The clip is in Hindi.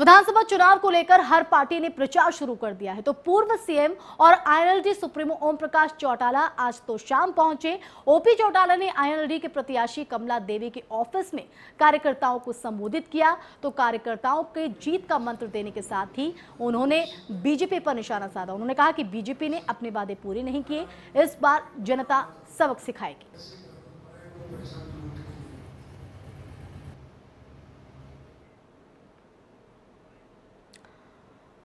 विधानसभा चुनाव को लेकर हर पार्टी ने प्रचार शुरू कर दिया है तो पूर्व सीएम और आईएनएलडी सुप्रीमो ओम प्रकाश चौटाला आज तो शाम पहुंचे ओपी चौटाला ने आईएनएलडी के प्रत्याशी कमला देवी के ऑफिस में कार्यकर्ताओं को संबोधित किया तो कार्यकर्ताओं के जीत का मंत्र देने के साथ ही उन्होंने बीजेपी पर निशाना साधा उन्होंने कहा कि बीजेपी ने अपने वादे पूरे नहीं किए इस बार जनता सबक सिखाएगी